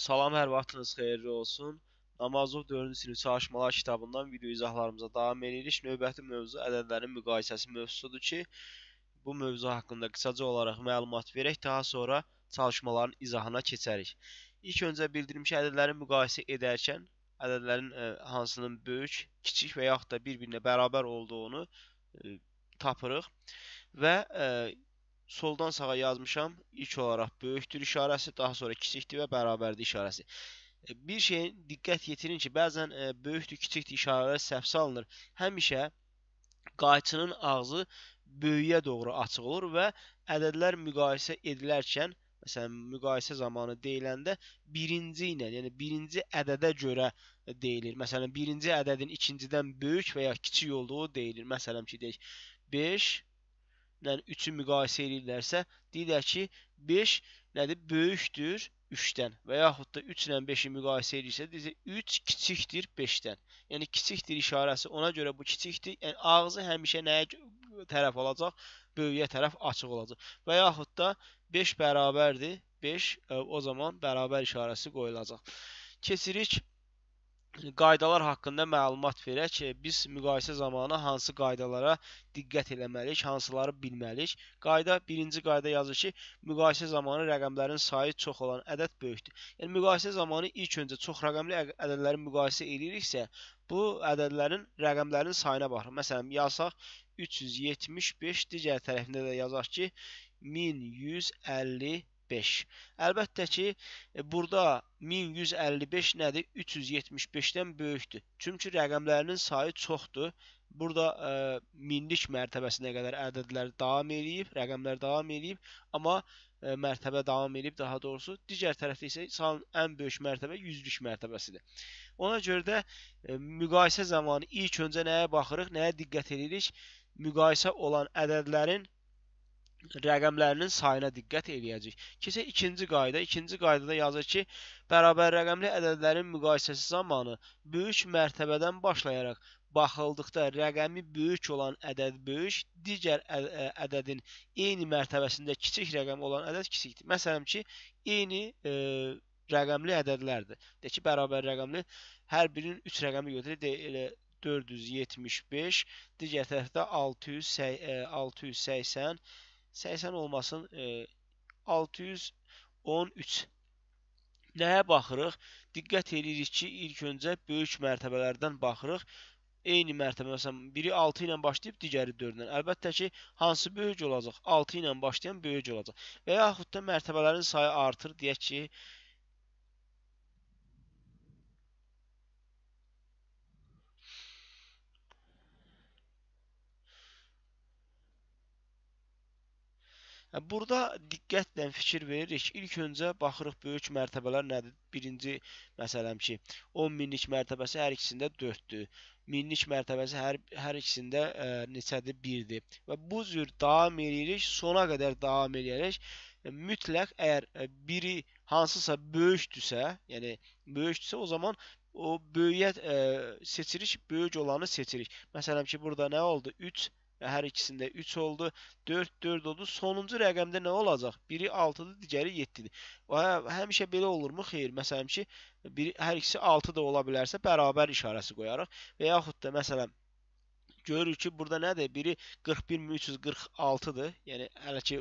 Salam, hər vaxtınız xeyirli olsun. Namazov 4-cü sinif çalışmalar kitabından video izahlarımıza davam edirik. Növbəti mövzu ədədlərin müqayisəsi mövzusudur ki, bu mövzu haqqında qısaca olaraq məlumat verək, daha sonra çalışmaların izahına keçərik. İlk öncə bildirim ki, ədədləri müqayisə edərkən ədədlərin ə, e, hansının böyük, kiçik və yaxud da bir-birinə bərabər olduğunu ə, e, tapırıq və ə, e, Soldan sağa yazmışam. İlk olaraq böyükdür işarəsi, daha sonra kiçikdir və bərabərdir işarəsi. E, bir şeyin diqqət yetirin ki, bəzən e, böyükdür, kiçikdir işarələri səhvsə alınır. Həmişə qayçının ağzı böyüyə doğru açıq olur və ədədlər müqayisə edilərkən Məsələn, müqayisə zamanı deyiləndə birinci ilə, yəni birinci ədədə görə deyilir. Məsələn, birinci ədədin ikincidən böyük və ya kiçik olduğu deyilir. Məsələn ki, deyək 5 ilə 3-ü müqayisə edirlərsə, deyirlər ki, 5 nədir? Böyükdür 3-dən və yaxud da 3 ilə 5-i müqayisə edirsə, deyir 3 kiçikdir 5-dən. Yəni kiçikdir işarəsi ona görə bu kiçikdir. Yəni ağzı həmişə nəyə tərəf olacaq? Böyüyə tərəf açıq olacaq. Və yaxud da 5 bərabərdir 5, e, o zaman bərabər işarəsi qoyulacaq. Keçirik qaydalar haqqında məlumat verək. Biz müqayisə zamanı hansı qaydalara diqqət eləməliyik, hansıları bilməliyik? Qayda birinci qayda yazır ki, müqayisə zamanı rəqəmlərin sayı çox olan ədəd böyükdür. Yəni müqayisə zamanı ilk öncə çox rəqəmli ədədləri müqayisə eləyiriksə, bu ədədlərin rəqəmlərin sayına baxırıq. Məsələn, yazsaq 375, digər tərəfində də yazaq ki, 1150 1155. Əlbəttə ki, e, burada 1155 nədir? 375-dən böyükdür. Çünki rəqəmlərinin sayı çoxdur. Burada ə, e, minlik mərtəbəsinə qədər ədədlər davam eləyib, rəqəmlər davam eləyib, amma ə, e, mərtəbə davam eləyib, daha doğrusu. Digər tərəfdə isə sayın ən böyük mərtəbə 100-lük mərtəbəsidir. Ona görə də ə, müqayisə zamanı ilk öncə nəyə baxırıq, nəyə diqqət edirik? Müqayisə olan ədədlərin rəqəmlərinin sayına diqqət eləyəcək. Keçək ikinci qayda. İkinci qaydada yazır ki, bərabər rəqəmli ədədlərin müqayisəsi zamanı böyük mərtəbədən başlayaraq baxıldıqda rəqəmi böyük olan ədəd böyük, digər ədədin eyni mərtəbəsində kiçik rəqəm olan ədəd kiçikdir. Məsələn ki, eyni e, rəqəmli ədədlərdir. De ki, bərabər rəqəmli hər birinin 3 rəqəmi götürür, 475, digər tərəfdə 600, 680 80 olmasın e, 613. Nəyə baxırıq? Diqqət edirik ki, ilk öncə böyük mərtəbələrdən baxırıq. Eyni mərtəbə, məsələn, biri 6 ilə başlayıb, digəri 4 ilə. Əlbəttə ki, hansı böyük olacaq? 6 ilə başlayan böyük olacaq. Və yaxud da mərtəbələrin sayı artır, deyək ki, Hə, burada diqqətlə fikir veririk. İlk öncə baxırıq böyük mərtəbələr nədir? Birinci məsələm ki, 10 minlik mərtəbəsi hər ikisində 4-dür. Minlik mərtəbəsi hər, hər ikisində ə, neçədir? 1-dir. Və bu cür davam eləyirik, sona qədər davam eləyərək mütləq əgər biri hansısa böyükdürsə, yəni böyükdürsə, o zaman o böyüyə ə, seçirik, böyük olanı seçirik. Məsələn ki, burada nə oldu? 3 Hər ikisində 3 oldu. 4 4 oldu. Sonuncu rəqəmdə nə olacaq? Biri 6-dır, digəri 7-dir. Və həmişə belə olurmu? Xeyr. Məsələn ki, bir hər ikisi 6 da ola bilərsə bərabər işarəsi qoyarıq və yaxud da məsələn görürük ki, burada nədir? Biri 41346-dır. Yəni hələ ki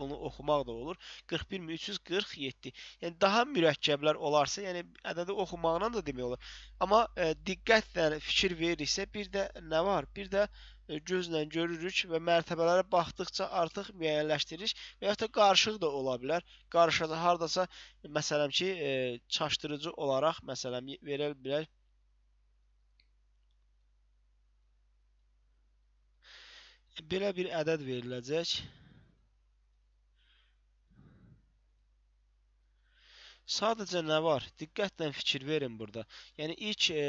bunu oxumaq da olur. 41347. Yəni daha mürəkkəblər olarsa, yəni ədədi oxumaqla da demək olar. Amma ə, e, diqqətlə fikir veririksə, bir də nə var? Bir də ə, E, gözlə görürük və mərtəbələrə baxdıqca artıq müəyyənləşdiririk və ya da qarışıq da ola bilər. Qarışacaq hardasa məsələn ki, e, çaşdırıcı olaraq məsələn verə bilər. Belə bir ədəd veriləcək. Sadəcə nə var? Diqqətlə fikir verin burada. Yəni ilk e,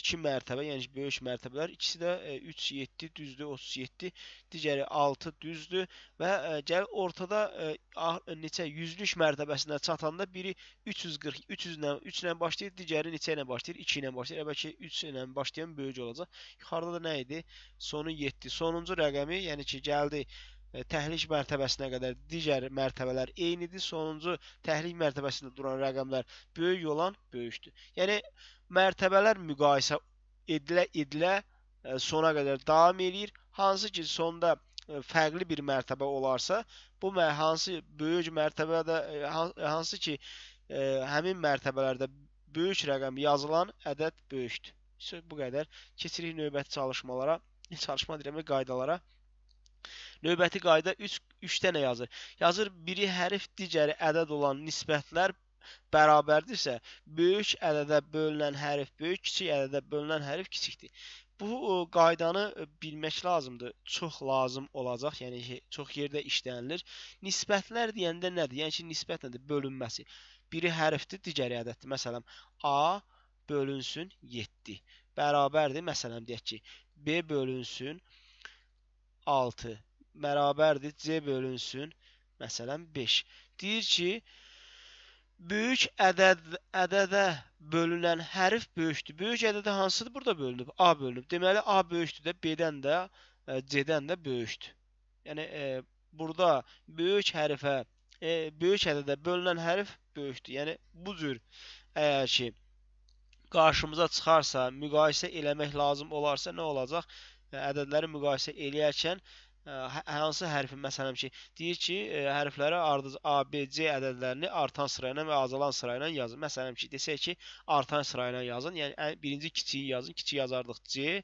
2 mərtəbə, yəni böyük mərtəbələr. İkisi də 3 e, 7 düzdür, 37, digəri 6 düzdür və e, gəl ortada e, neçə yüzlük mərtəbəsinə çatanda biri 340 300 ilə 3 ilə başlayır, digəri neçə ilə başlayır? 2 ilə başlayır. Əvvəlki 3 ilə başlayan böyük olacaq. Yuxarıda da nə idi? Sonu 7. Sonuncu rəqəmi, yəni ki, gəldi E, təhrik mərtəbəsinə qədər digər mərtəbələr eynidir. Sonuncu təhrik mərtəbəsində duran rəqəmlər böyük olan böyükdür. Yəni mərtəbələr müqayisə edilə edilə e, sona qədər davam eləyir. Hansı ki, sonda e, fərqli bir mərtəbə olarsa, bu hansı böyük mərtəbədə hansı ki, həmin mərtəbələrdə böyük rəqəm yazılan ədəd böyükdür. Bu qədər. Keçirik növbəti çalışmalara, çalışma deyirəm, qaydalara. Növbəti qayda 3 3 dənə yazır. Yazır biri hərf, digəri ədəd olan nisbətlər bərabərdirsə, böyük ədədə bölünən hərf böyük, kiçik ədədə bölünən hərf kiçikdir. Bu o, qaydanı e, bilmək lazımdır. Çox lazım olacaq, yəni çox yerdə işlənilir. Nisbətlər deyəndə nədir? Yəni ki, nisbət nədir? Bölünməsi. Biri hərfdir, digəri ədəddir. Məsələn, A bölünsün 7 bərabərdir. Məsələn, deyək ki, B bölünsün 6 bərabərdir C bölünsün, məsələn 5. Deyir ki, böyük ədəd, ədədə bölünən hərf böyükdür. Böyük ədədə hansıdır? Burada bölünüb. A bölünüb. Deməli, A böyükdür də, B-dən də, e, C-dən də böyükdür. Yəni, e, burada böyük hərfə, e, böyük ədədə bölünən hərf böyükdür. Yəni, bu cür əgər ki, qarşımıza çıxarsa, müqayisə eləmək lazım olarsa nə olacaq? E, ədədləri müqayisə eləyərkən Hə, hansı hərfin məsələn ki, deyir ki, hərflərə ardız A, B, C ədədlərini artan sırayla və azalan sırayla yazın. Məsələn ki, desək ki, artan sırayla yazın. Yəni birinci kiçiyi yazın. Kiçik yazardıq C,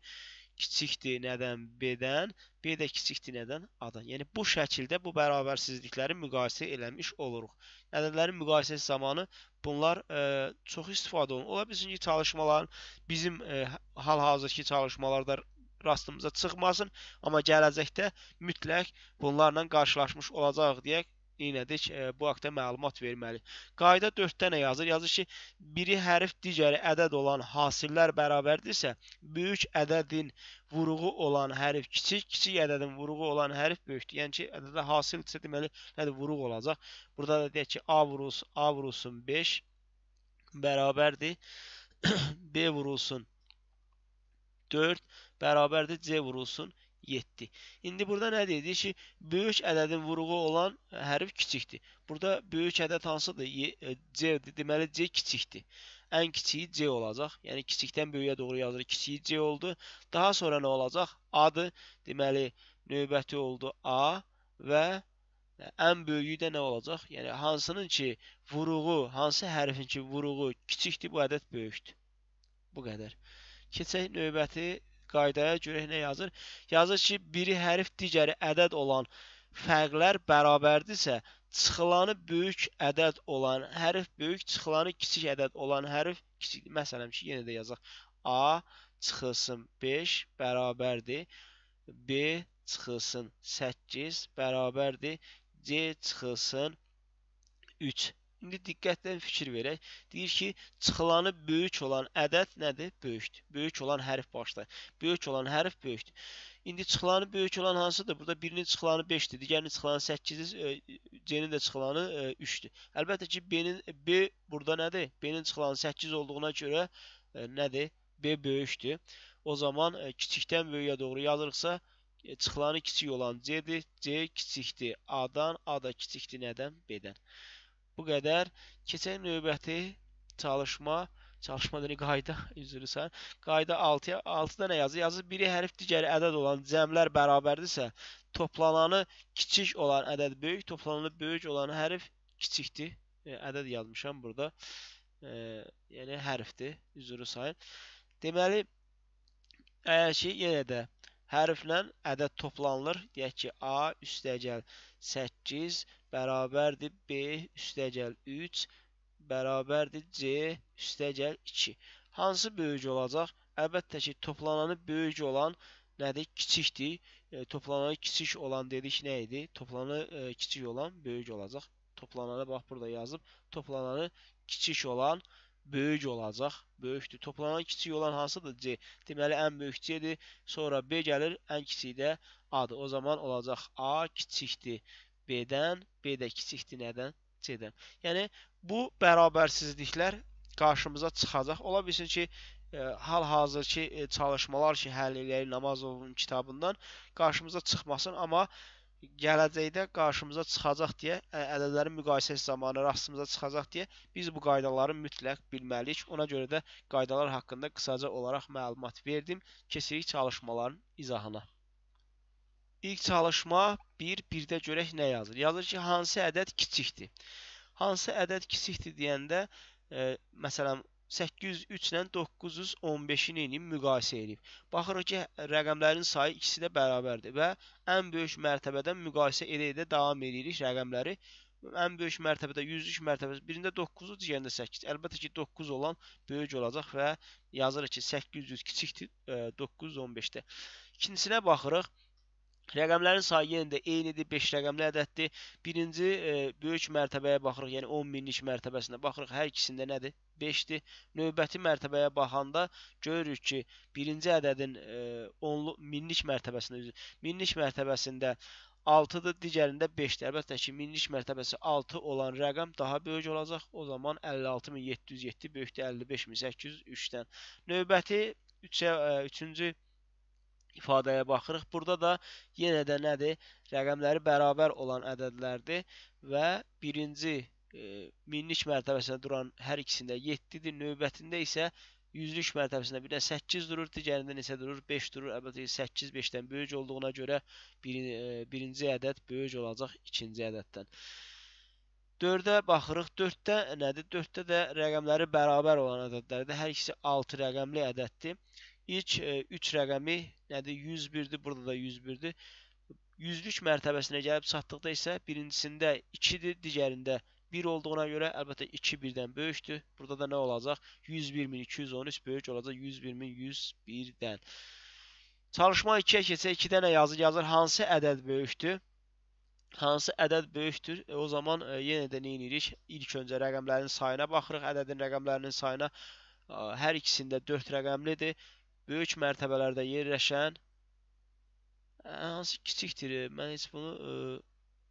kiçikdir nədən? B-dən. B də kiçikdir nədən? A-dan. Yəni bu şəkildə bu bərabərsizlikləri müqayisə eləmiş oluruq. Ədədlərin müqayisəsi zamanı bunlar ə, çox istifadə olunur. Ola bilsin ki, çalışmaların bizim hal-hazırki çalışmalarda rastımıza çıxmasın, amma gələcəkdə mütləq bunlarla qarşılaşmış olacağıq deyə iynədik e, bu haqda məlumat verməli. Qayda 4 dənə yazır. Yazır ki, biri hərf digəri ədəd olan hasillər bərabərdirsə, böyük ədədin vuruğu olan hərf kiçik, kiçik ədədin vuruğu olan hərf böyükdür. Yəni ki, ədədə hasildirsə deməli nədir vuruq olacaq. Burada da deyək ki, A vurulsun, A vurulsun 5 bərabərdir. B vurulsun 4 bərabərdir C vurulsun 7. İndi burada nə dedik ki, böyük ədədin vuruğu olan hərf kiçikdir. Burada böyük ədəd hansıdır? E, C-dir. Deməli C kiçikdir. Ən kiçiyi C olacaq. Yəni kiçikdən böyüyə doğru yazırıq. Kiçiyi C oldu. Daha sonra nə olacaq? A-dır. Deməli növbəti oldu A və ən böyüyü də nə olacaq? Yəni hansının ki vuruğu, hansı hərfin ki vuruğu kiçikdir, bu ədəd böyükdür. Bu qədər. Keçək növbəti qaydaya görə nə yazır? Yazır ki, biri hərf, digəri ədəd olan fərqlər bərabərdirsə, çıxılanı böyük ədəd olan hərf böyük, çıxılanı kiçik ədəd olan hərf kiçik. Məsələn ki, yenə də yazaq. A çıxılsın 5 bərabərdir. B çıxılsın 8 bərabərdir. C çıxılsın 3 İndi diqqətlə fikir verək. Deyir ki, çıxılanı böyük olan ədəd nədir? Böyükdür. Böyük olan hərf başda. Böyük olan hərf böyükdür. İndi çıxılanı böyük olan hansıdır? Burada birinin çıxılanı 5-dir, digərinin çıxılanı 8-dir, C-nin də çıxılanı 3-dür. Əlbəttə ki, B-nin B burada nədir? B-nin çıxılanı 8 olduğuna görə e, nədir? B böyükdür. O zaman e, kiçikdən böyüyə doğru yazırıqsa, e, çıxılanı kiçik olan C-dir. C kiçikdir A-dan, A da kiçikdir nədən? B-dən. Bu qədər. Keçək növbəti çalışma çalışma dili qayda üzrsən. Qayda 6-ya 6-da nə yazır? Yazır biri hərf digəri ədəd olan cəmlər bərabərdirsə, toplananı kiçik olan ədəd böyük, toplananı böyük olan hərf kiçikdir. E, ədəd yazmışam burada. E, yəni hərfdir, üzrü sayın. Deməli əgər ki yenə də Hərflə ədəd toplanılır. Deyək ki, A üstəgəl 8 bərabərdir B üstəgəl 3 bərabərdir C üstəgəl 2. Hansı böyük olacaq? Əlbəttə ki, toplananı böyük olan nədir? Kiçikdir. E, toplananı kiçik olan dedik nə idi? Toplananı e, kiçik olan böyük olacaq. Toplananı bax burada yazıb. Toplananı kiçik olan böyük olacaq. Böyükdür. Toplanan kiçik olan hansıdır? C. Deməli, ən böyük C-dir. Sonra B gəlir, ən kiçik də A-dır. O zaman olacaq A kiçikdir B-dən, B də kiçikdir nədən? C-dən. Yəni, bu bərabərsizliklər qarşımıza çıxacaq. Ola bilsin ki, e, hal-hazırki e, çalışmalar ki, həll eləyir Namazovun kitabından qarşımıza çıxmasın, amma gələcəkdə qarşımıza çıxacaq deyə ədədlərin müqayisəsi zamanı rastımıza çıxacaq deyə biz bu qaydaları mütləq bilməliyik. Ona görə də qaydalar haqqında qısaca olaraq məlumat verdim. Keçirik çalışmaların izahına. İlk çalışma 1 1-də görək nə yazır. Yazır ki, hansı ədəd kiçikdir? Hansı ədəd kiçikdir deyəndə, e, məsələn, 803 ilə 915-ni müqayisə edib. Baxırıq ki, rəqəmlərin sayı ikisi də bərabərdir və ən böyük mərtəbədən müqayisə edə-edə davam edirik rəqəmləri. Ən böyük mərtəbədə 103 mərtəbəsi birində 9-u, digərində 8. Əlbəttə ki, 9 olan böyük olacaq və yazırıq ki, 800 kiçikdir, 915-də. E, İkincisinə baxırıq. Rəqəmlərin sayı yenə də eynidir, 5 rəqəmli ədəddir. Birinci e, böyük mərtəbəyə baxırıq, yəni 10 minlik mərtəbəsinə baxırıq. Hər ikisində nədir? 5-dir. Növbəti mərtəbəyə baxanda görürük ki, birinci ədədin e, onlu minlik mərtəbəsində minlik mərtəbəsində 6-dır, digərində 5-dir. Əlbəttə ki, minlik mərtəbəsi 6 olan rəqəm daha böyük olacaq. O zaman 56707 böyükdür 55803-dən. Növbəti 3-ə 3-cü e, ifadəyə baxırıq. Burada da yenə də nədir? Rəqəmləri bərabər olan ədədlərdir və birinci e, minlik mərtəbəsində duran hər ikisində 7-dir. Növbətində isə yüzlük mərtəbəsində birində 8 durur, digərində neçə durur? 5 durur. Əlbəttə 8 5-dən böyük olduğuna görə bir, e, birinci ədəd böyük olacaq ikinci ədəddən. 4-ə baxırıq. 4-də nədir? 4-də də rəqəmləri bərabər olan ədədlərdir. Hər ikisi 6 rəqəmli ədəddir. İlk 3 e, rəqəmi nədir? 101-dir, burada da 101-dir. Yüzlük mərtəbəsinə gəlib çatdıqda isə birincisində 2-dir, digərində 1 olduğuna görə əlbəttə 2 1-dən böyükdür. Burada da nə olacaq? 101213 böyük olacaq 101101-dən. Çalışma 2-yə keçsə 2 dənə yazı yazır. Hansı ədəd böyükdür? Hansı ədəd böyükdür? E, o zaman e, yenə də nə edirik? İlk öncə rəqəmlərin sayına baxırıq. Ədədin rəqəmlərinin sayına e, hər ikisində 4 rəqəmlidir. Böyük mərtəbələrdə yerləşən e, hansı kiçikdir? E, mən heç bunu e,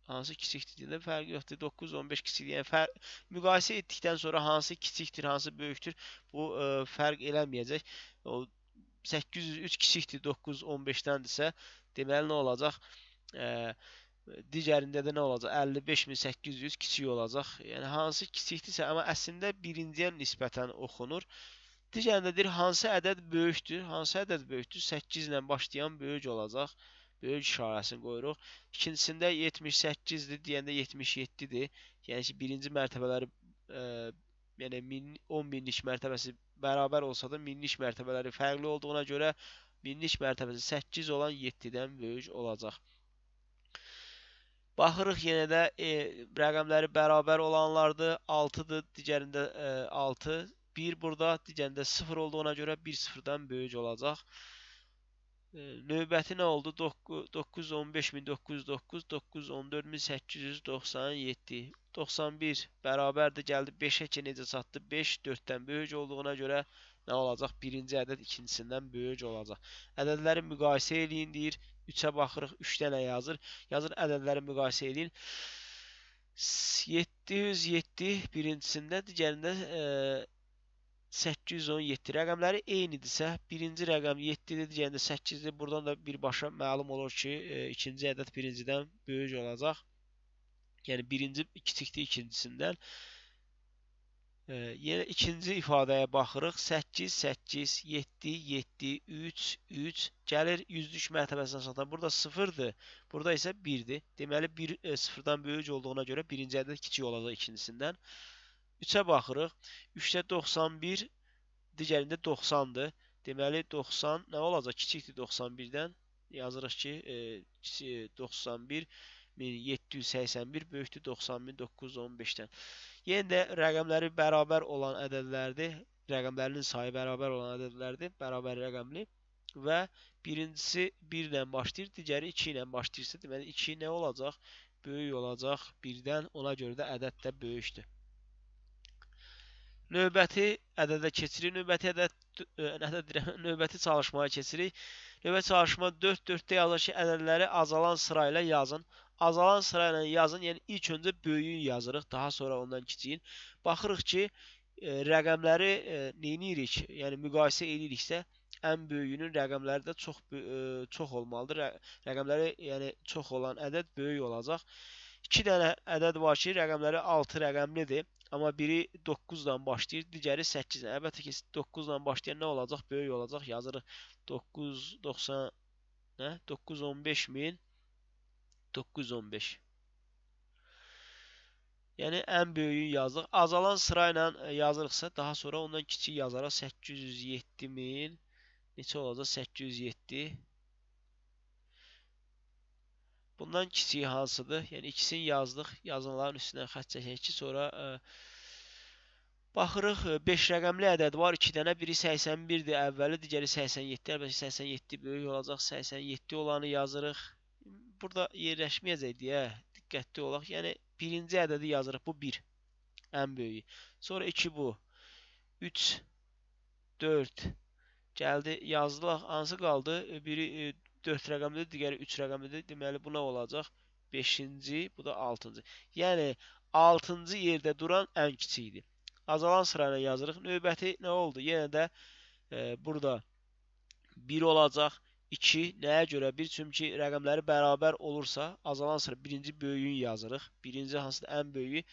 Hansı kiçikdir deyəndə fərqi yoxdur. 9-15 kiçikdir. Yəni fər müqayisə etdikdən sonra hansı kiçikdir, hansı böyükdür, bu ə, e, fərq eləməyəcək. O 803 kiçikdir, 9 15-dəndirsə, deməli nə olacaq? Ə, e, digərində də nə olacaq? 55800 kiçik olacaq. Yəni hansı kiçikdirsə, amma əslində birinciyə nisbətən oxunur. Digərində deyir hansı ədəd böyükdür? Hansı ədəd böyükdür? 8 ilə başlayan böyük olacaq böyük işarəsini qoyuruq. İkincisində 78-dir deyəndə 77-dir. Yəni ki, birinci mərtəbələri ə, e, yəni min, 10 minlik mərtəbəsi bərabər olsa da minlik mərtəbələri fərqli olduğuna görə minlik mərtəbəsi 8 olan 7-dən böyük olacaq. Baxırıq yenə də e, rəqəmləri bərabər olanlardır. 6-dır, digərində e, 6, 1 burada, digərində 0 olduğuna görə 1 0-dan böyük olacaq növbəti nə oldu? 915909, 914897, 91 bərabərdir, gəldi 5-ə ki, necə çatdı? 5 4-dən böyük olduğuna görə nə olacaq? Birinci ədəd ikincisindən böyük olacaq. Ədədləri müqayisə eləyin deyir. 3-ə baxırıq, 3 dənə yazır. Yazır ədədləri müqayisə eləyin. 707 birincisində, digərində e, 817 rəqəmləri eynidirsə, birinci rəqəm 7-dir deyəndə 8-dir. Buradan da birbaşa məlum olur ki, e, ikinci ədəd birincidən böyük olacaq. Yəni birinci kiçikdir ikincisindən. E, yenə ikinci ifadəyə baxırıq. 8 8 7 7 3 3 gəlir yüzlük mərtəbəsinə çatan. Burada 0-dır. Burada isə 1-dir. Deməli 1 e, 0-dan böyük olduğuna görə birinci ədəd kiçik olacaq ikincisindən. 3-ə baxırıq. 3-də 91, digərində 90-dır. Deməli 90 nə olacaq? Kiçikdir 91-dən. Yazırıq ki, e, 91 1781 e, böyükdür 90915-dən. Yenə də rəqəmləri bərabər olan ədədlərdir. Rəqəmlərinin sayı bərabər olan ədədlərdir, bərabər rəqəmli və birincisi 1 ilə başlayır, digəri 2 ilə başlayırsa, deməli 2 nə olacaq? Böyük olacaq 1-dən, ona görə də ədəd də böyükdür. Növbəti ədədə keçirik. Növbəti ədəd e, ədəd növbəti çalışmaya keçirik. Növbəti çalışma 4-4-də yazır ki, ədədləri azalan sıra ilə yazın. Azalan sıra ilə yazın, yəni ilk öncə böyüyü yazırıq, daha sonra ondan kiçiyin. Baxırıq ki, e, rəqəmləri e, neynirik, yəni müqayisə ediriksə, ən böyüyünün rəqəmləri də çox çox olmalıdır. Rəqəmləri, yəni çox olan ədəd böyük olacaq. 2 dənə ədəd var ki, rəqəmləri 6 rəqəmlidir. Amma biri 9-dan başlayır, digəri 8-lə. Əlbəttə ki, 9-dan başlayan nə olacaq? Böyük olacaq. Yazırıq 990 nə? 915 min 915. Yəni ən böyüyü yazdıq. Azalan sıra ilə e, yazırıqsa, daha sonra ondan kiçik yazaraq 807 min neçə olacaq? 807 Bundan kiçiyi hansıdır? Yəni ikisini yazdıq, yazılanların üstündən xətt çəkək ki, sonra ə, e, baxırıq 5 e, rəqəmli ədəd var, 2 dənə, biri 81-dir, əvvəli, digəri 87, əlbəttə 87 böyük olacaq, 87 olanı yazırıq. Burada yerləşməyəcək deyə diqqətli olaq. Yəni birinci ədədi yazırıq, bu 1 ən böyüyü. Sonra 2 bu. 3 4 gəldi, yazdıq. Hansı qaldı? E, biri 4 rəqəmlidir, digəri 3 rəqəmlidir. Deməli bu nə olacaq? 5-ci, bu da 6-cı. Yəni 6-cı yerdə duran ən kiçikdir. Azalan sırayla yazırıq. Növbəti nə oldu? Yenə də e, burada 1 olacaq. 2 nəyə görə? 1 çünki rəqəmləri bərabər olursa, azalan sıra birinci böyüyün yazırıq. Birinci hansıdır ən böyüyü?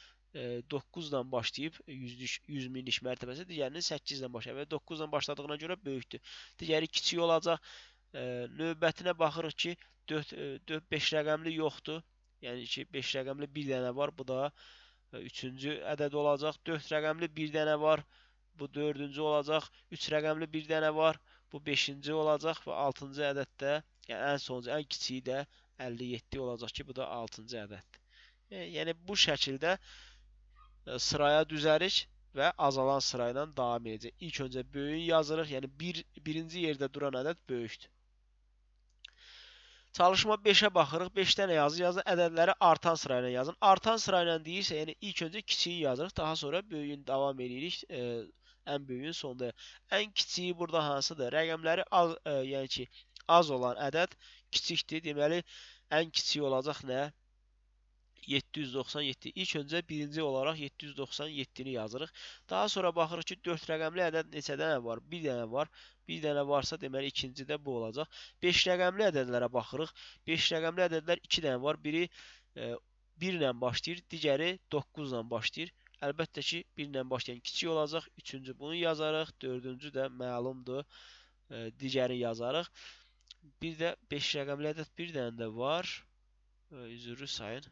9-dan e, başlayıb 100 100 minlik mərtəbəsi digərinin 8-dən başlayıb. 9-dan başladığına görə böyükdür. Digəri kiçik olacaq növbətinə baxırıq ki, 4-5 rəqəmli yoxdur. Yəni ki, 5 rəqəmli bir dənə var. Bu da 3-cü ədəd olacaq. 4 rəqəmli bir dənə var. Bu 4-cü olacaq. 3 rəqəmli bir dənə var. Bu 5-ci olacaq və 6-cı ədəddə, yəni ən sonuncu, ən kiçiyi də 57 olacaq ki, bu da 6-cı ədəddir. Yəni bu şəkildə sıraya düzərik və azalan sırayla davam edəcək. İlk öncə böyüyü yazırıq, yəni 1 bir, birinci yerdə duran ədəd böyükdür. Çalışma 5-ə baxırıq. 5 dənə yazı yazın. Ədədləri artan sırayla yazın. Artan sırayla deyirsə, yəni ilk öncə kiçiyi yazırıq, daha sonra böyüyün davam edirik. E, ən böyüyün sonda. Ən kiçiyi burada hansıdır? Rəqəmləri az, e, yəni ki, az olan ədəd kiçikdir. Deməli, ən kiçiyi olacaq nə? 797. İlk öncə birinci olaraq 797-ni yazırıq. Daha sonra baxırıq ki, 4 rəqəmli ədəd neçə dənə var? 1 dənə var. 1 dənə varsa, deməli ikinci də bu olacaq. 5 rəqəmli ədədlərə baxırıq. 5 rəqəmli ədədlər 2 dənə var. Biri 1 e, ilə başlayır, digəri 9 ilə başlayır. Əlbəttə ki, 1 ilə başlayan kiçik olacaq. 3-cü bunu yazarıq, 4-cü də məlumdur. E, Digərini yazarıq. Bir də 5 rəqəmli ədəd bir dənə də var. E, üzürü sayın.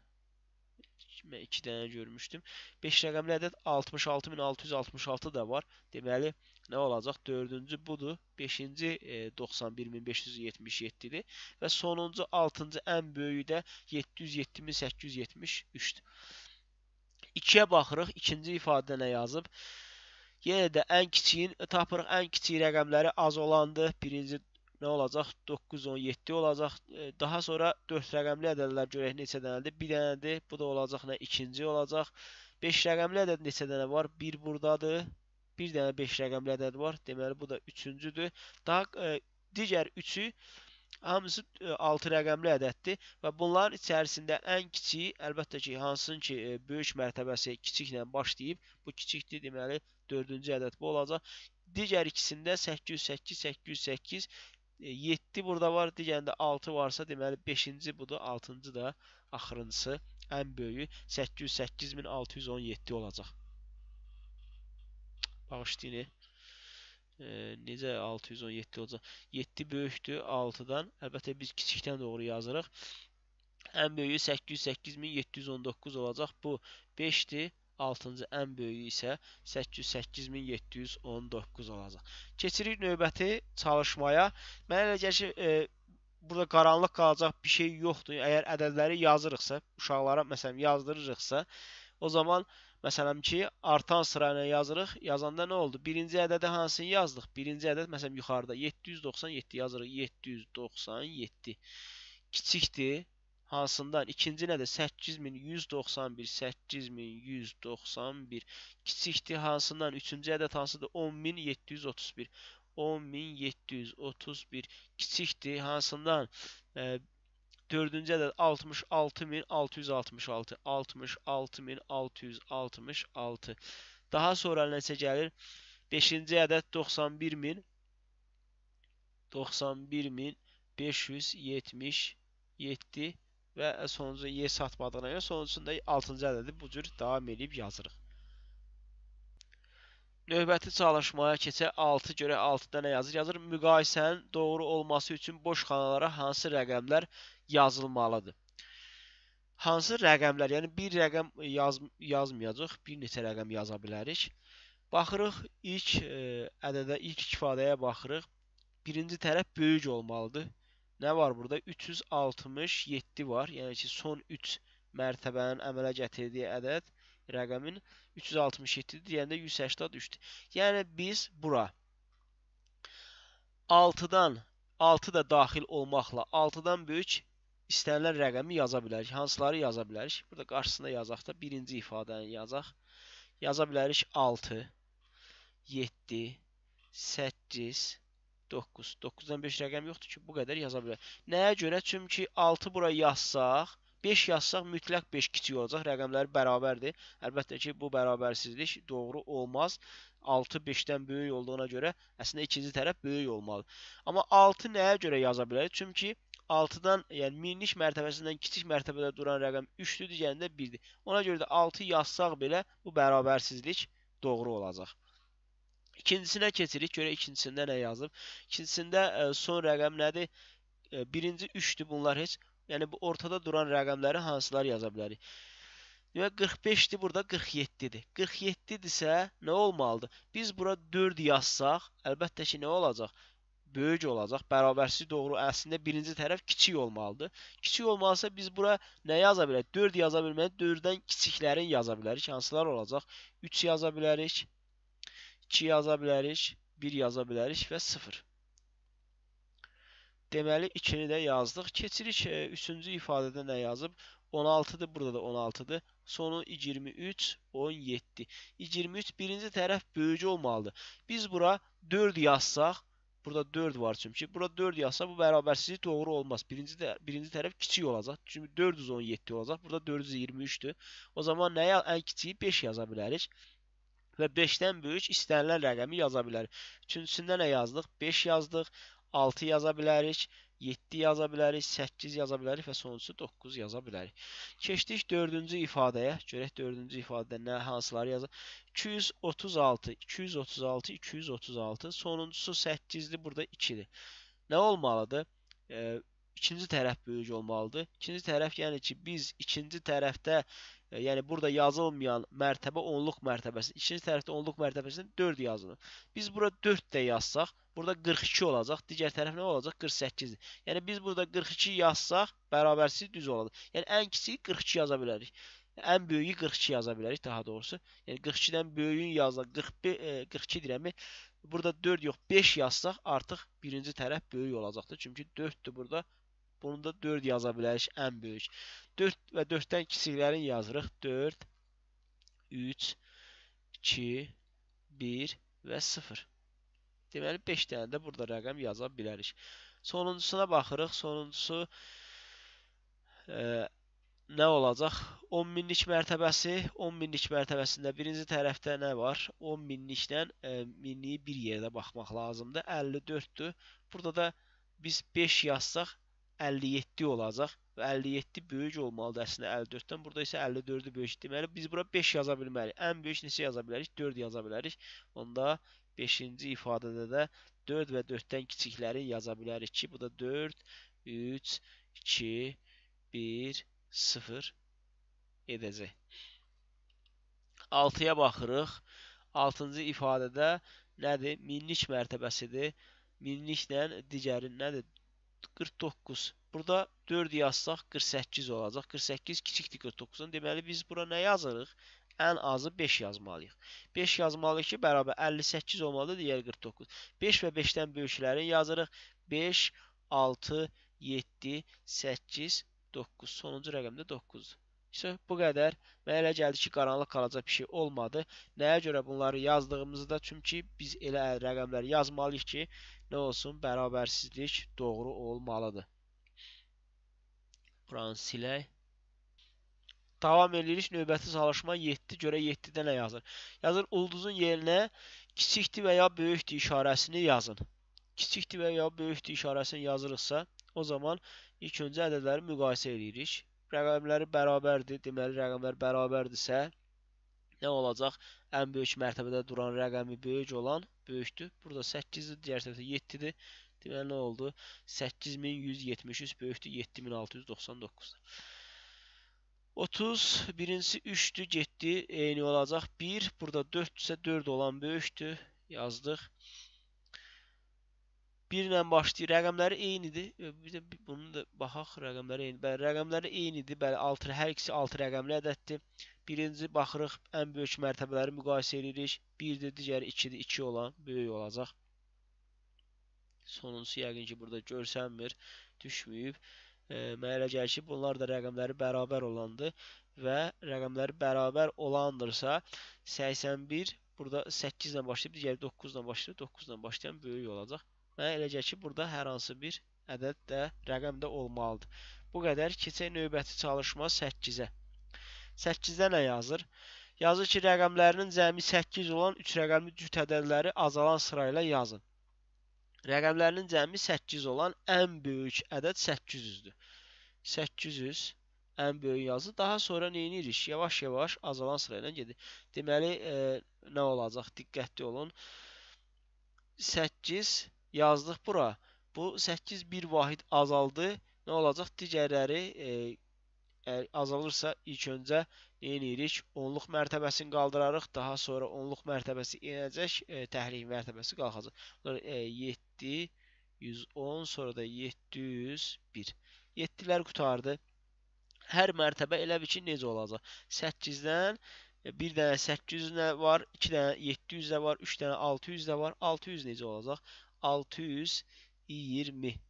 Mən 2 dənə görmüşdüm. 5 rəqəmli ədəd 66666 da var. Deməli, nə olacaq? 4-cü budur. 5-ci e, 91577-dir və sonuncu 6-cı ən böyüyü də 770873-dür. 2-yə baxırıq. İkinci ifadə nə yazıb? Yenə də ən kiçiyin tapırıq. Ən kiçik rəqəmləri az olandır. Birinci nə olacaq? 9 17 olacaq. E, daha sonra 4 rəqəmli ədədlər görək neçə dənədir? 1 dənədir. Bu da olacaq nə? 2-ci olacaq. 5 rəqəmli ədəd neçə dənə var? 1 burdadır. 1 dənə 5 rəqəmli ədəd var. Deməli bu da 3-cüdür. Daha ə, e, digər 3-ü hamısı 6 e, rəqəmli ədəddir və bunların içərisində ən kiçiyi əlbəttə ki, hansının ki böyük mərtəbəsi kiçiklə başlayıb, bu kiçikdir deməli 4-cü ədəd bu olacaq. Digər ikisində 808 808 7 e, burada var, digərində 6 varsa, deməli 5-ci budur, 6-cı da axırıncısı, ən böyüyü 808617 olacaq. Bağışlayın. E, necə 617 olacaq? 7 böyükdür 6-dan. Əlbəttə biz kiçikdən doğru yazırıq. Ən böyüyü 808719 olacaq. Bu 5-dir altıncı ən böyüyü isə 808719 olacaq. Keçirik növbəti çalışmaya. Mənə elə gəlir ki, e, burada qaranlıq qalacaq bir şey yoxdur. Əgər ədədləri yazırıqsa, uşaqlara məsələn yazdırırıqsa, o zaman Məsələn ki, artan sırayla yazırıq. Yazanda nə oldu? Birinci ədədi hansını yazdıq? Birinci ədəd məsələn yuxarıda 797 yazırıq. 797 kiçikdir hansından ikincinə də 8191 8191 kiçikdir hansından üçüncü ədəd hansıdır 10731 10731 kiçikdir hansından e, Dördüncü ədəd 66666 66666 Daha sonra nəsə gəlir? Beşinci ədəd 91000 91577 və sonuncu Y e satmadığına görə sonuncunda 6-cı ədədi bu cür davam edib yazırıq. Növbəti çalışmaya keçə 6 görə 6 dənə yazır. Yazır müqayisənin doğru olması üçün boş xanalara hansı rəqəmlər yazılmalıdır? Hansı rəqəmlər? Yəni bir rəqəm yaz yazmayacaq, bir neçə rəqəm yaza bilərik. Baxırıq ilk ə, e, ədədə, ilk ifadəyə baxırıq. Birinci tərəf böyük olmalıdır nə var burada? 367 var. Yəni ki, son 3 mərtəbənin əmələ gətirdiyi ədəd rəqəmin 367-dir, deyəndə 183-dür. Yəni biz bura 6-dan 6 da daxil olmaqla 6-dan böyük istənilən rəqəmi yaza bilərik. Hansıları yaza bilərik? Burada qarşısında yazaq da birinci ifadəni yazaq. Yaza bilərik 6, 7, 8, 9. 9-dan 5 rəqəm yoxdur ki, bu qədər yaza bilək. Nəyə görə? Çünki 6 bura yazsaq, 5 yazsaq mütləq 5 kiçik olacaq. Rəqəmləri bərabərdir. Əlbəttə ki, bu bərabərsizlik doğru olmaz. 6 5-dən böyük olduğuna görə əslində ikinci tərəf böyük olmalı. Amma 6 nəyə görə yaza bilərik? Çünki 6-dan, yəni minlik mərtəbəsindən kiçik mərtəbədə duran rəqəm 3-dür, digərində 1-dir. Ona görə də 6 yazsaq belə bu bərabərsizlik doğru olacaq. İkincisinə keçirik. Görək ikincisində nə yazıb. İkincisində ə, e, son rəqəm nədir? Ə, e, birinci 3-dür. Bunlar heç yəni bu ortada duran rəqəmləri hansılar yaza bilərik? Demək 45-dir, burada 47-dir. 47-dirsə nə olmalıdır? Biz bura 4 yazsaq, əlbəttə ki, nə olacaq? böyük olacaq. Bərabərsiz doğru əslində birinci tərəf kiçik olmalıdır. Kiçik olmalısa biz bura nə yaza bilərik? 4 yaza bilməyik. 4-dən kiçiklərin yaza bilərik. Hansılar olacaq? 3 yaza bilərik. 2 yaza bilərik, 1 yaza bilərik və 0. Deməli 2-ni də yazdıq. Keçirik 3-cü e, ifadədə nə yazıb? 16-dır, burada da 16-dır. Sonu 23, 17. 23 birinci tərəf böyük olmalıdır. Biz bura 4 yazsaq, burada 4 var çünki. Burada 4 yazsa bu bərabərsizlik doğru olmaz. Birinci də birinci tərəf kiçik olacaq. Çünki 417 olacaq. Burada 423-dür. O zaman nəyə ən kiçiyi 5 yaza bilərik və 5-dən böyük istənilən rəqəmi yaza bilərik. Üçüncüsündə nə yazdıq? 5 yazdıq, 6 yaza bilərik, 7 yaza bilərik, 8 yaza bilərik və sonuncusu 9 yaza bilərik. Keçdik 4-cü ifadəyə. Görək 4-cü ifadədə nə, hansıları yazır? 236, 236, 236, sonuncusu 8-li burada 2-dir. Nə olmalıdır? E, ikinci tərəf böyük olmalıdır. İkinci tərəf yəni ki, biz ikinci tərəfdə e, yəni burada yazılmayan mərtəbə onluq mərtəbəsi. İkinci tərəfdə onluq mərtəbəsində 4 yazılır. Biz bura 4 də yazsaq, burada 42 olacaq. Digər tərəf nə olacaq? 48-dir. Yəni biz burada 42 yazsaq, bərabərsiz düz olacaq. Yəni ən kiçiyi 42 yaza bilərik. Ən böyüyü 42 yaza bilərik daha doğrusu. Yəni 42-dən böyüyün yazsaq 41 42 dirəmi burada 4 yox 5 yazsaq artıq birinci tərəf böyük olacaqdır. Çünki 4-dür burada Bunu da 4 yaza bilərik, ən böyük. 4 və 4-dən kiçiklərin yazırıq. 4, 3, 2, 1 və 0. Deməli, 5 dənə də burada rəqəm yaza bilərik. Sonuncusuna baxırıq. Sonuncusu e, nə olacaq? 10 minlik mərtəbəsi. 10 minlik mərtəbəsində birinci tərəfdə nə var? 10 minlikdən e, minliyi bir yerdə baxmaq lazımdır. 54-dür. Burada da biz 5 yazsaq, 57 olacaq və 57 böyük olmalıdır əslində 54-dən. Burada isə 54-ü böyük. Deməli biz bura 5 yaza bilmərik. Ən böyük neçə yaza bilərik? 4 yaza bilərik. Onda 5-ci ifadədə də 4 və 4-dən kiçikləri yaza bilərik ki, bu da 4 3 2 1 0 edəcək. 6-ya baxırıq. 6-cı ifadədə nədir? Minlik mərtəbəsidir. Minliklə digəri nədir? 49. Burada 4 yazsaq 48 olacaq. 48 kiçikdir 49-dan. Deməli biz bura nə yazırıq? Ən azı 5 yazmalıyıq. 5 yazmalıyıq ki, bərabər 58 olmalıdır, digər 49. 5 və 5-dən böyüklərini yazırıq. 5, 6, 7, 8, 9. Sonuncu rəqəm də 9-dur. Yoxsa bu qədər mənə elə gəldi ki, qaranlıq qalacaq bir şey olmadı. Nəyə görə bunları yazdığımızda çünki biz elə rəqəmləri yazmalıyıq ki, nə olsun, bərabərsizlik doğru olmalıdır. Buranı silək. Davam edirik növbəti çalışma 7 görə 7-də nə yazır? Yazır ulduzun yerinə kiçikdir və ya böyükdür işarəsini yazın. Kiçikdir və ya böyükdür işarəsini yazırıqsa, o zaman ilk öncə ədədləri müqayisə edirik rəqəmləri bərabərdir, deməli rəqəmlər bərabərdirsə nə olacaq? Ən böyük mərtəbədə duran rəqəmi böyük olan böyükdür. Burada 8-dir, digər tərəfdə 7-dir. Deməli nə oldu? 8173 böyükdür 7699-dan. 30 birincisi 3-dür, 7 eyni olacaq. 1 burada 4-dürsə 4 olan böyükdür. Yazdıq. 1 ilə başlayır. Rəqəmləri eynidir. Bir də bunu da baxaq, rəqəmləri eynidir. Bəli, rəqəmləri eynidir. Bəli, 6 hər ikisi 6 rəqəmli ədəddir. Birinci baxırıq, ən böyük mərtəbələri müqayisə edirik. 1-dir, digəri 2-dir. 2 iki olan böyük olacaq. Sonuncusu yəqin ki, burada görsənmir, düşməyib. E, mənə elə gəlir ki, bunlar da rəqəmləri bərabər olandır və rəqəmləri bərabər olandırsa 81 burada 8 ilə başlayıb digəri 9 ilə başlayıb 9 ilə başlayan böyük olacaq. Və eləcə ki, burada hər hansı bir ədəd də rəqəm də olmalıdır. Bu qədər. Keçək növbəti çalışma 8-ə. 8-də nə yazır? Yazır ki, rəqəmlərinin cəmi 8 olan 3 rəqəmli cüt ədədləri azalan sırayla yazın. Rəqəmlərinin cəmi 8 olan ən böyük ədəd 800-dür. 800 ən böyük yazı. Daha sonra nə edirik? Yavaş-yavaş azalan sırayla gedir. Deməli, e, nə olacaq? Diqqətli olun. 8 yazdıq bura. Bu 8 bir vahid azaldı. Nə olacaq? Digərləri e, əgər azalırsa ilk öncə eynirik. Onluq mərtəbəsini qaldırarıq, daha sonra onluq mərtəbəsi enəcək, e, təhrik mərtəbəsi qalxacaq. Bunlar e, 7 110, sonra da 701. 7-lər qutardı. Hər mərtəbə elə bir ki, necə olacaq? 8-dən e, bir dənə 800 nə var, 2 dənə 700 də var, 3 dənə 600 də var. 600 necə olacaq? 620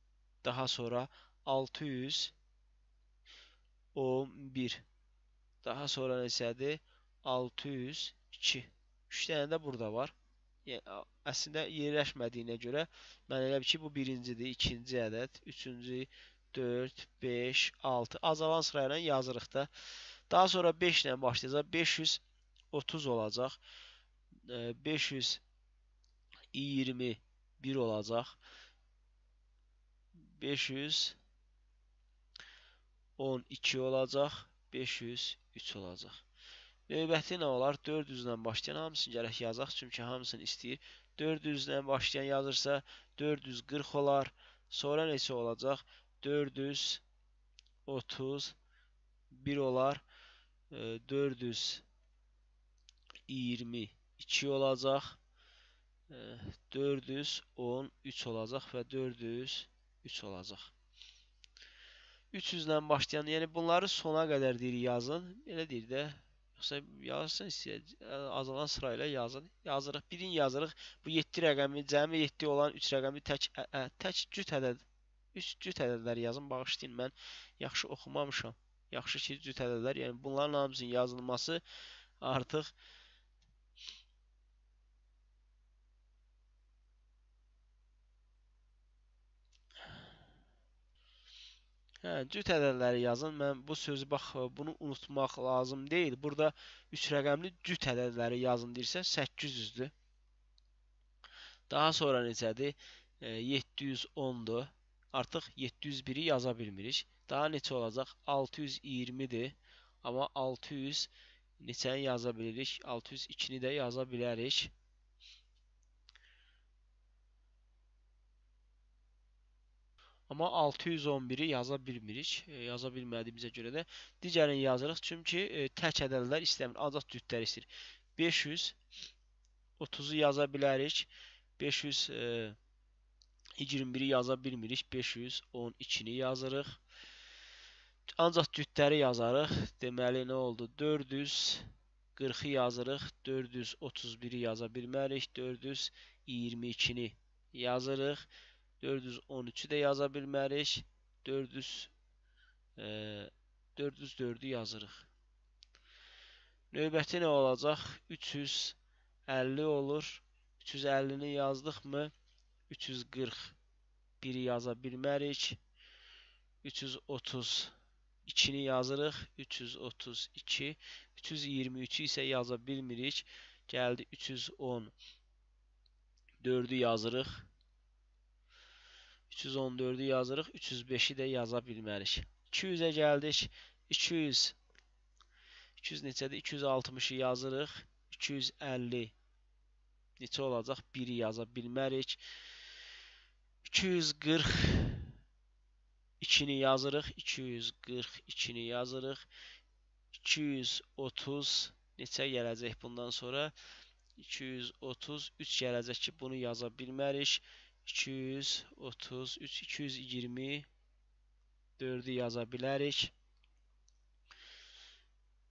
daha sonra 611 daha sonra nəsədir 602 3 dənə də burada var yəni, əslində yerləşmədiyinə görə mən elə ki bu birincidir ikinci ədəd üçüncü 4 5 6 azalan sırayla yazırıq da daha sonra 5 ilə başlayacaq 530 olacaq 520 e, 1 olacaq. 512 olacaq. 503 olacaq. Növbəti nə olar? 400-dən başlayan hamısını gərək yazaq, çünki hamısını istəyir. 400-dən başlayan yazırsa 440 olar. Sonra neçə olacaq? 431 olar. 422 olacaq. 413 olacaq və 403 olacaq. 300 ilə başlayan, yəni bunları sona qədər deyir yazın. Elə deyir də yoxsa yazsın istəyə azalan sıra ilə yazın. Yazırıq. Birin yazırıq. Bu 7 rəqəmi, cəmi 7 olan 3 rəqəmi tək ə, ə, tək cüt ədəd. 3 cüt ədədlər yazın. Bağışlayın, mən yaxşı oxumamışam. Yaxşı ki, cüt ədədlər, yəni bunların hamısının yazılması artıq Hə, cütədədləri yazın. Mən bu sözü bax e, bunu unutmaq lazım deyil. Burada 3 rəqəmli cütədədləri yazın deyirsə 800-dür. Daha sonra necədir? E, 710-dur. Artıq 701-i yaza bilmirik. Daha neçə olacaq? 620-dir. Amma 600 neçəni yaza bilirik? 602-ni də yaza bilərik. Amma 611-i yaza bilmirik. E, yaza bilmədiyimizə görə də digərini yazırıq. Çünki e, tək ədədlər istəmir, ancaq cütlər istəyir. 530-u yaza bilərik. 500 e, 21-i yaza bilmirik. 512-ni yazırıq. Ancaq cütləri yazarıq. Deməli nə oldu? 440-ı yazırıq. 431-i yaza bilmərik. 422-ni yazırıq. 413-ü də yaza bilmərik. 400 e, 404-ü yazırıq. Növbəti nə olacaq? 350 olur. 350-ni yazdıqmı? 340. Biri yaza bilmərik. 332-ni yazırıq. 332. 323-ü isə yaza bilmirik. Gəldi 310. 4-ü yazırıq. 314-ü yazırıq, 305-i də yaza bilmərik. 200-ə gəldik. 200 200 neçədir? 260-ı yazırıq. 250 neçə olacaq? 1-i yaza bilmərik. 240 2-ni yazırıq. 242-ni yazırıq. 230 neçə gələcək bundan sonra? 233 gələcək ki, bunu yaza bilmərik. 233, 224-ü yaza bilərik.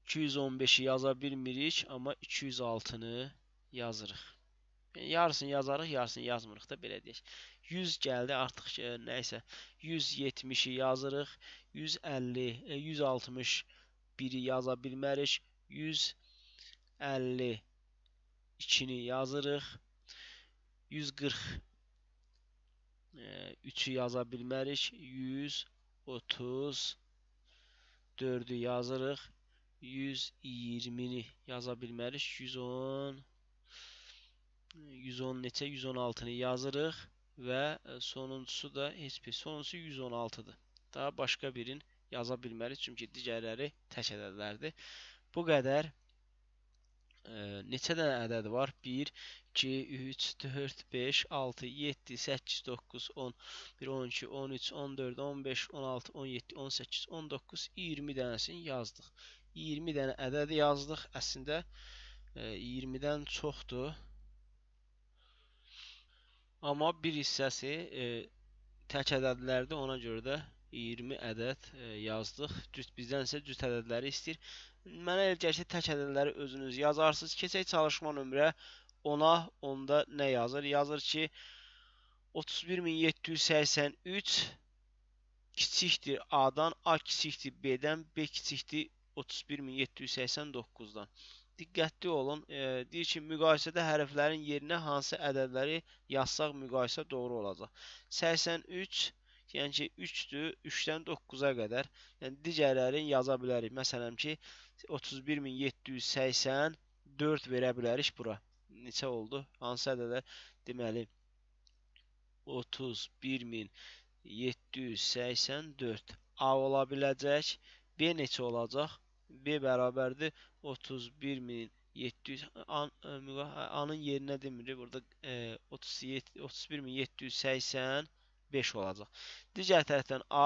215-i yaza bilmirik, amma 206-nı yazırıq. Yəni, yarısını yazarıq, yarısını yazmırıq da, belə deyək. 100 gəldi, artıq e, nə isə 170-i yazırıq, 150, e, 161-i yaza bilmərik, 152-ni yazırıq, 140 3-ü yaza bilmərik. 134-ü yazırıq. 120-ni yaza bilmərik. 110 110 neçə? 116-nı yazırıq və sonuncusu da heç bir. Sonuncusu 116-dır. Daha başqa birin yaza bilmərik çünki digərləri tək ədədlərdir. Bu qədər neçə dənə ədədi var? 1, 2, 3, 4, 5, 6, 7, 8, 9, 10, 1, 12, 13, 14, 15, 16, 17, 18, 19, 20 dənəsini yazdıq. 20 dənə ədədi yazdıq. Əslində 20-dən çoxdur. Amma bir hissəsi tək ədədlərdir, ona görə də 20 ədəd yazdıq. Cüt bizdənsə cüt ədədləri istəyir. Mənə elə gəlir ki, tək ədədləri özünüz yazarsınız. Keçək çalışma nömrə 10-a, onda nə yazır? Yazır ki, 31783 kiçikdir A-dan, A kiçikdir B-dən, B kiçikdir 31789-dan. Diqqətli olun. E, deyir ki, müqayisədə hərflərin yerinə hansı ədədləri yazsaq müqayisə doğru olacaq. 83 deyən ki 3-dür, 3-dən 9-a qədər. Yəni digərlərini yaza bilərik. Məsələn ki 31784 verə bilərik bura. Neçə oldu? Hansı ədədə? Deməli 31784 A ola biləcək. B neçə olacaq? B bərabərdir 31700 an, e, anın yerinə demirik. Burada e, 37 31780 5 olacaq. Digər tərəfdən A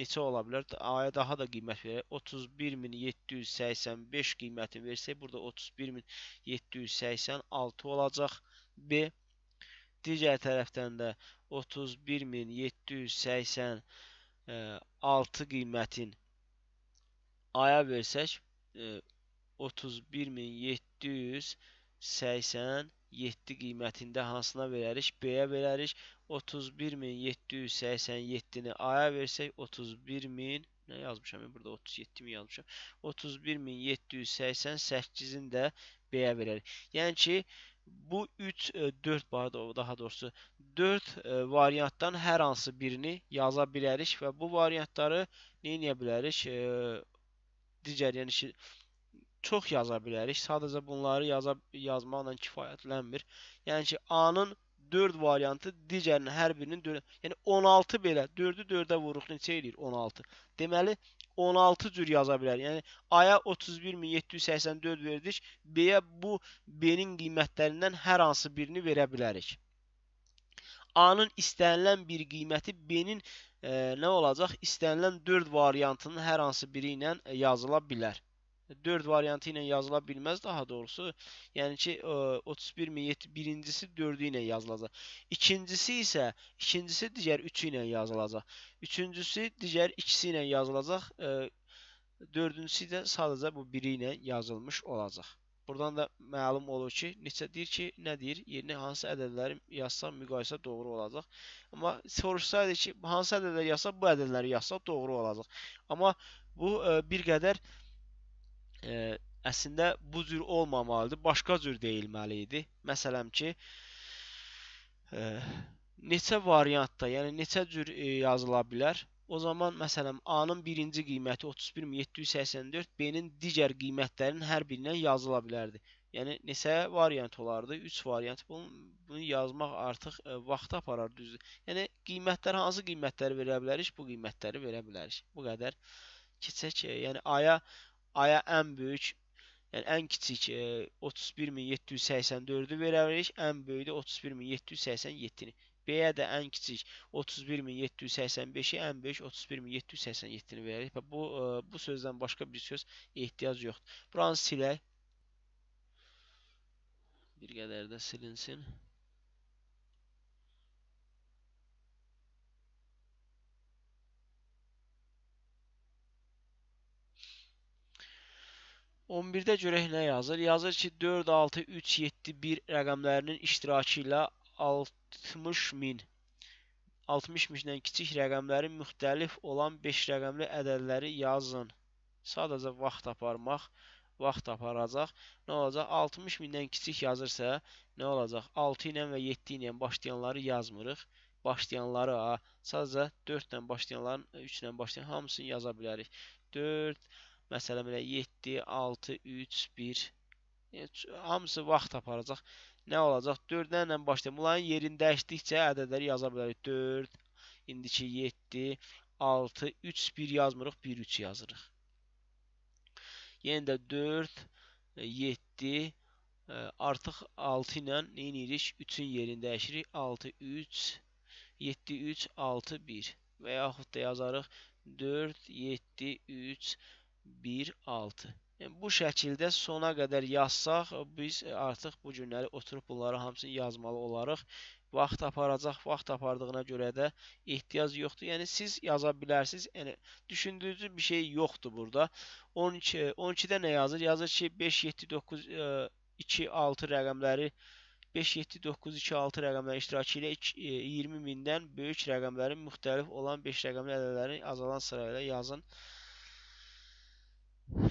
neçə ola bilər? A-ya daha da qiymət verək. 31785 qiymətini versək, burada 31786 olacaq. B digər tərəfdən də 31786 e, qiymətin aya versək 31786 e, 7 qiymətində hansına verərik? B-yə verərik. 31787-ni A-ya versək 31000 nə yazmışam mən burada 37 mi yazmışam? 31788-in də B-yə verərik. Yəni ki, bu 3 4 e, daha doğrusu 4 e, variantdan hər hansı birini yaza bilərik və bu variantları nə edə bilərik? E, digər yəni ki, çox yaza bilərik. Sadəcə bunları yaza yazmaqla kifayətlənmir. Yəni ki, A-nın 4 variantı digərinin hər birinin 4, yəni 16 belə 4-ü 4-ə vururuq neçə eləyir 16. Deməli 16 cür yaza bilər. Yəni A-ya 31784 verdik, B-yə bu B-nin qiymətlərindən hər hansı birini verə bilərik. A-nın istənilən bir qiyməti B-nin e, nə olacaq? İstənilən 4 variantının hər hansı biri ilə e, yazıla bilər. 4 variantı ilə yazıla bilməz daha doğrusu. Yəni ki 31 e, meyyit birincisi 4-ü ilə yazılacaq. İkincisi isə ikincisi digər 3-ü ilə yazılacaq. Üçüncüsü digər ikisi ilə yazılacaq. E, dördüncüsü də sadəcə bu biri ilə yazılmış olacaq. Buradan da məlum olur ki, neçə deyir ki, nə deyir? Yerinə hansı ədədləri yazsam müqayisə doğru olacaq. Amma soruşsaydı ki, hansı ədədləri yazsa, bu ədədləri yazsa doğru olacaq. Amma bu e, bir qədər e, e, əslində bu cür olmamalıdır, başqa cür deyilməli idi. Məsələn ki, e, neçə variantda, yəni neçə cür e, yazıla bilər? O zaman məsələn A-nın birinci qiyməti 31784, B-nin digər qiymətlərinin hər birinə yazıla bilərdi. Yəni neçə variant olardı? 3 variant. Bunu, bunu yazmaq artıq e, vaxt aparar düzdür. Yəni qiymətlər hansı qiymətləri verə bilərik? Bu qiymətləri verə bilərik. Bu qədər keçək. E, yəni A-ya aya ən böyük Yəni ən kiçik e, 31784-ü verərik, ən böyüyü də 31787-ni. B-yə də ən kiçik 31785-i, ən böyük 31787-ni verərik və bu e, bu sözdən başqa bir söz ehtiyac yoxdur. Buranı silək. Bir qədər də silinsin. 11-də görək nə yazır. Yazır ki, 4, 6, 3, 7, 1 rəqəmlərinin iştirakı ilə 60 min 60 mindən kiçik rəqəmlərin müxtəlif olan 5 rəqəmli ədədləri yazın. Sadəcə vaxt aparmaq, vaxt aparacaq. Nə olacaq? 60 mindən kiçik yazırsa, nə olacaq? 6 ilə və 7 ilə başlayanları yazmırıq. Başlayanları ha, sadəcə 4 ilə başlayanların, 3 ilə başlayan hamısını yaza bilərik. 4 Məsələn belə 7, 6, 3, 1 hamısı vaxt aparacaq. Nə olacaq? 4-dən ilə başlayın. Bunların yerini dəyişdikcə ədədləri yaza bilərik. 4, indiki 7, 6, 3, 1 yazmırıq, 1, 3 yazırıq. Yenə də 4, 7, e, e, artıq 6 ilə eynirik. 3-ün yerini dəyişirik. 6, 3, 7, 3, 6, 1 və yaxud da yazarıq 4, 7, 3, 1. 1, 6. Yəni, bu şəkildə sona qədər yazsaq, biz artıq bu günləri oturub bunları hamısını yazmalı olarıq. Vaxt aparacaq, vaxt apardığına görə də ehtiyac yoxdur. Yəni, siz yaza bilərsiniz. Yəni, düşündüyünüz bir şey yoxdur burada. 12, 12-də nə yazır? Yazır ki, 5, 7, 9, 2, 6 rəqəmləri 5, 7, 9, 2, 6 rəqəmlərin iştirakı ilə 20 e, mindən böyük rəqəmlərin müxtəlif olan 5 rəqəmli ədədlərin azalan sırayla yazın.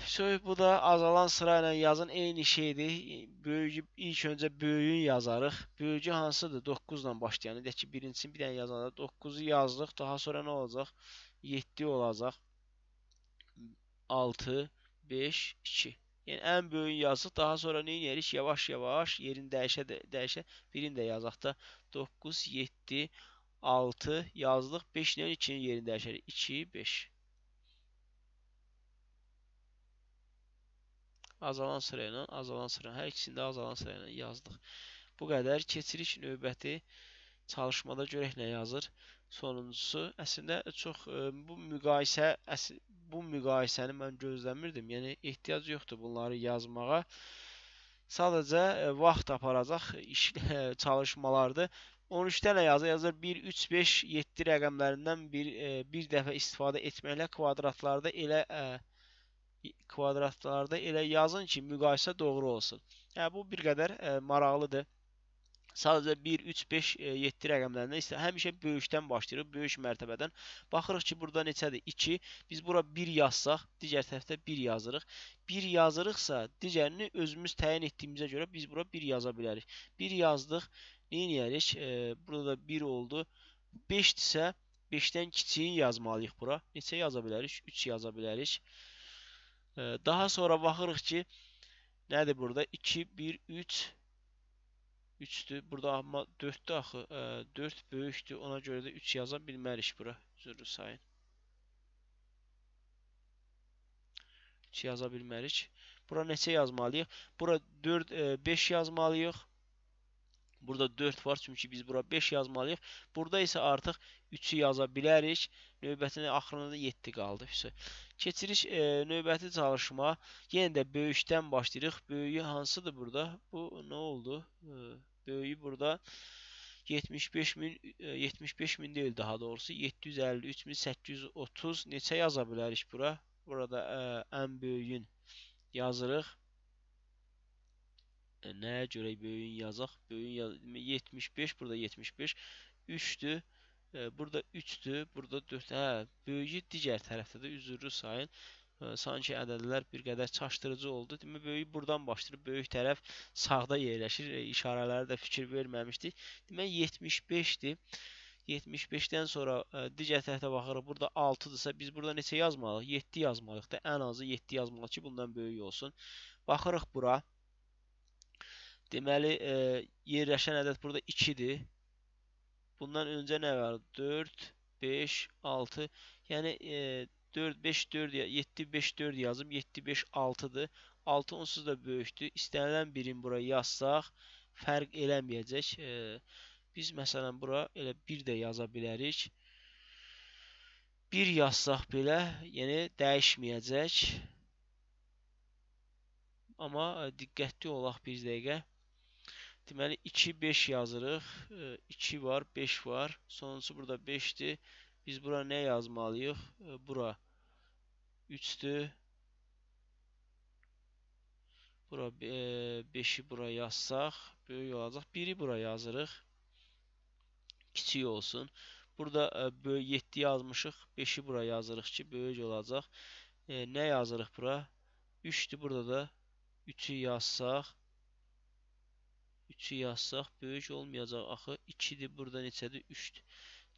Söz bu da azalan sırayla yazın eyni şeydir. Böyüyüb ilk öncə böyüyün yazarıq. Böyüyü hansıdır? 9 ilə başlayan. Deyək ki, birincisini bir dənə yazanda 9-u yazdıq. Daha sonra nə olacaq? 7 olacaq. 6 5 2. Yəni ən böyüyü yazdıq. Daha sonra nə edirik? Yavaş-yavaş yerini dəyişə dəyişə birini də yazaq da 9 7 6 yazdıq. 5 ilə 2-nin yerini dəyişərik. 2 5 azalan sıra ilə, azalan sıra ilə, hər ikisində azalan sıra ilə yazdıq. Bu qədər keçirik növbəti çalışmada görək nə yazır. Sonuncusu, əslində çox ə, e, bu müqayisə əsl, bu müqayisəni mən gözləmirdim. Yəni ehtiyac yoxdur bunları yazmağa. Sadəcə ə, e, vaxt aparacaq iş ə, e, çalışmalardır. 13 dənə yazı yazır 1 3 5 7 rəqəmlərindən bir e, bir dəfə istifadə etməklə kvadratlarda elə e, kvadratlarda elə yazın ki, müqayisə doğru olsun. Yəni bu bir qədər ə, e, maraqlıdır. Sadəcə 1, 3, 5, 7 rəqəmlərində isə həmişə böyükdən başlayırıq, böyük mərtəbədən. Baxırıq ki, burada neçədir? 2. Biz bura 1 yazsaq, digər tərəfdə 1 yazırıq. 1 yazırıqsa, digərini özümüz təyin etdiyimizə görə biz bura 1 yaza bilərik. 1 yazdıq, neyləyərik? E, burada da 1 oldu. 5 isə 5-dən kiçiyi yazmalıyıq bura. Neçə yaza bilərik? 3 yaza bilərik. Daha sonra baxırıq ki, nədir burada? 2, 1, 3, 3-dür. Burada amma 4-dür axı. 4 böyükdür. Ona görə də 3 yaza bilmərik bura. Üzürlü sayın. 3 yaza bilmərik. Bura neçə yazmalıyıq? Bura 4, 5 e, yazmalıyıq. Burada 4 var çünki biz bura 5 yazmalıyıq. Burada isə artıq 3-ü yaza bilərik. Növbətinin axırında 7 qaldı. Hüseyin. Keçirik e, növbəti çalışma. Yenə də böyükdən başlayırıq. Böyüyü hansıdır burada? Bu nə oldu? E, böyüyü burada 75 min, e, 75 min deyil daha doğrusu. 753 min 830 neçə yaza bilərik bura? Burada e, ən böyüyün yazırıq. E, nəyə görə böyüyün yazaq? Böyüyün yaz 75 burada 75 3-dür. Burada 3-dür, burada 4. Hə, böyüyü digər tərəfdə də üzrlü sayın sanki ədədlər bir qədər çaşdırıcı oldu. Demə böyük burdan başlayır. Böyük tərəf sağda yerləşir. E, İşarələrə də fikir verməmişdik. Demə 75-dir. 75-dən sonra ə, e, digər tərəfə baxırıq. Burada 6-dırsa biz burada neçə yazmalıyıq? 7 yazmalıyıq da. Ən azı 7 yazmalıyıq ki, bundan böyük olsun. Baxırıq bura. Deməli, ə, e, yerləşən ədəd burada 2-dir. Bundan öncə nə var? 4, 5, 6. Yəni e, 4, 5, 4, 7, 5, 4 yazım. 7, 5, 6-dır. 6 onsuz da böyükdür. İstənilən birini bura yazsaq fərq eləməyəcək. E, biz məsələn bura elə 1 də yaza bilərik. 1 yazsaq belə, yəni dəyişməyəcək. Amma e, diqqətli olaq bir dəqiqə. Deməli 2 5 yazırıq. 2 var, 5 var. Sonuncusu burada 5'ti. Biz bura nə yazmalıyıq? E, bura 3'tü. Bura 5'i e, bura yazsaq böyük olacaq. 1'i bura yazırıq. Kiçik olsun. Burada 7 e, yazmışıq. 5'i bura yazırıq ki böyük olacaq. Nə yazırıq bura? 3'tü burada da 3'ü yazsaq 3-ü yazsaq böyük olmayacaq axı. 2-dir, burada neçədir? 3-dür.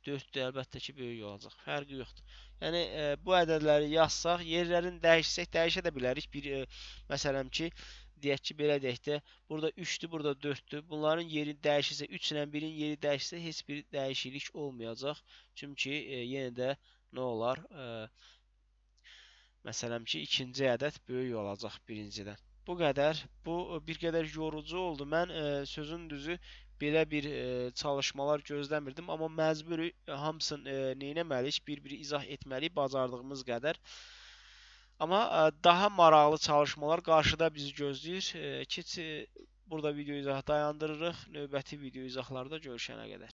4-dür, əlbəttə ki, böyük olacaq. Fərqi yoxdur. Yəni, e, bu ədədləri yazsaq, yerlərini dəyişsək, dəyişə də bilərik. Bir, e, məsələn ki, deyək ki, belə deyək də, burada 3-dür, burada 4-dür. Bunların yeri dəyişirsə, 3 ilə 1-in yeri dəyişsə, heç bir dəyişiklik olmayacaq. Çünki e, yenə də nə olar? E, məsələn ki, ikinci ədəd böyük olacaq birincidən. Bu qədər. Bu e, bir qədər yorucu oldu. Mən ə, e, sözün düzü belə bir ə, e, çalışmalar gözləmirdim, amma məcbur hamısını neynəməliyik, bir-biri izah etməliyik bacardığımız qədər. Amma ə, daha maraqlı çalışmalar qarşıda bizi gözləyir. Ə, ki, burada video izahı dayandırırıq. Növbəti video izahlarda görüşənə qədər.